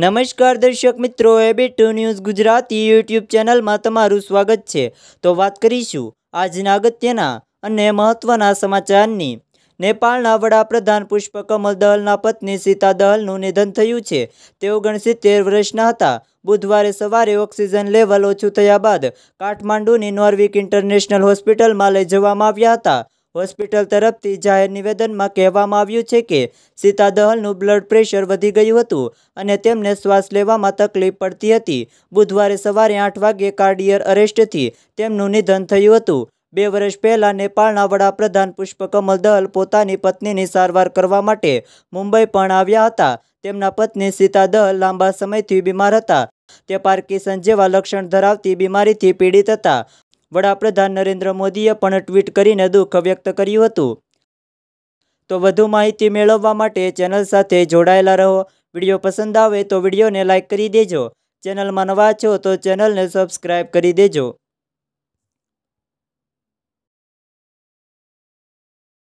નમસ્કાર દર્શક મિત્રો A B two news Gujarati YouTube ચેનલમાં તમારું સ્વાગત છે તો વાત કરીશું આજના અગત્યના અને મહત્વના સમાચારની નેપાળના વડાપ્રધાન પુષ્પકમલ દહલના પત્ની સીતા દહલનું નિધન થયું છે તેઓ ઓગણસિત્તેર વર્ષના હતા બુધવારે સવારે ઓક્સિજન લેવલ ઓછું થયા બાદ કાઠમાંડુની નોર્વિક ઇન્ટરનેશનલ હોસ્પિટલમાં લઈ જવામાં આવ્યા હતા હોસ્પિટલ તરફથી જાહેર નિવેદનમાં કહેવામાં આવ્યું છે કે સીતા દહલનું બ્લડ પ્રેશર વધી ગયું હતું અને તેમને શ્વાસ લેવામાં તકલીફ પડતી હતી બુધવારે સવારે આઠ વાગે કાર્ડિયર અરેસ્ટથી તેમનું નિધન થયું હતું બે વર્ષ પહેલાં નેપાળના વડાપ્રધાન પુષ્પકમલ દહલ પોતાની પત્નીની સારવાર કરવા માટે મુંબઈ પણ આવ્યા હતા તેમના પત્ની સીતા દહલ લાંબા સમયથી બીમાર હતા તે પાર્કિસન જેવા લક્ષણ ધરાવતી બીમારીથી પીડિત હતા વડાપ્રધાન નરેન્દ્ર મોદીએ પણ ટ્વીટ કરીને દુઃખ વ્યક્ત કર્યું હતું તો વધુ માહિતી મેળવવા માટે ચેનલ સાથે જોડાયેલા રહો વિડીયો પસંદ આવે તો વિડીયોને લાઇક કરી દેજો ચેનલમાં નવા છો તો ચેનલને સબસ્ક્રાઈબ કરી દેજો